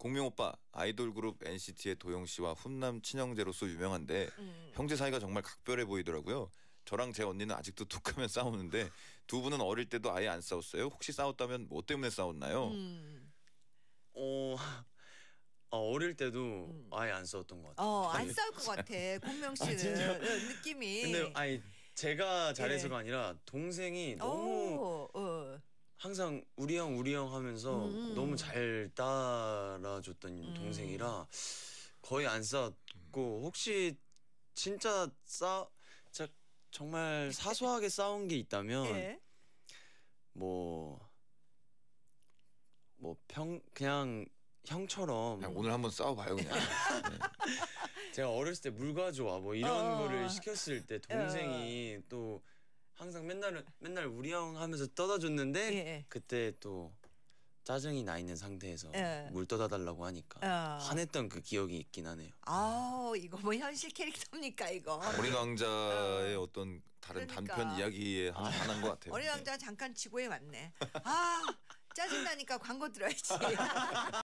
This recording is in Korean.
공명 오빠 아이돌 그룹 NCT의 도영 씨와 훈남 친형제로서 유명한데 음. 형제 사이가 정말 각별해 보이더라고요. 저랑 제 언니는 아직도 툭하면 싸우는데 두 분은 어릴 때도 아예 안 싸웠어요. 혹시 싸웠다면 뭐 때문에 싸웠나요? 음. 어. 아, 어릴 때도 음. 아예 안 싸웠던 것 어, 같아요. 어, 안 싸울 것 같아. 공명 아, 씨는 아, 느낌이. 근데 아니 제가 잘해서가 예. 아니라 동생이 너무 오, 어. 항상 우리 형 우리 형 하면서 음. 너무 잘 따라줬던 음. 동생이라 거의 안 싸웠고 혹시 진짜 싸 자, 정말 사소하게 싸운 게 있다면 예. 뭐. 뭐평 그냥 형처럼 그냥 오늘 한번 싸워봐요 그냥 네. 제가 어렸을 때 물 가져와 뭐 이런 어. 거를 시켰을 때 동생이 어. 또 항상 맨날은 맨날 우리 형 하면서 떠다 줬는데 예, 예. 그때 또 짜증이 나 있는 상태에서 예. 물 떠다 달라고 하니까 어. 화냈던 그 기억이 있긴 하네요. 아 이거 뭐 현실 캐릭터입니까 이거? 아, 어린 왕자의 어떤 다른 그러니까. 단편 이야기에 한- 하것 아. 같아요. 어린 왕자 잠깐 지구에 왔네. 아 짜증 나니까 광고 들어야지.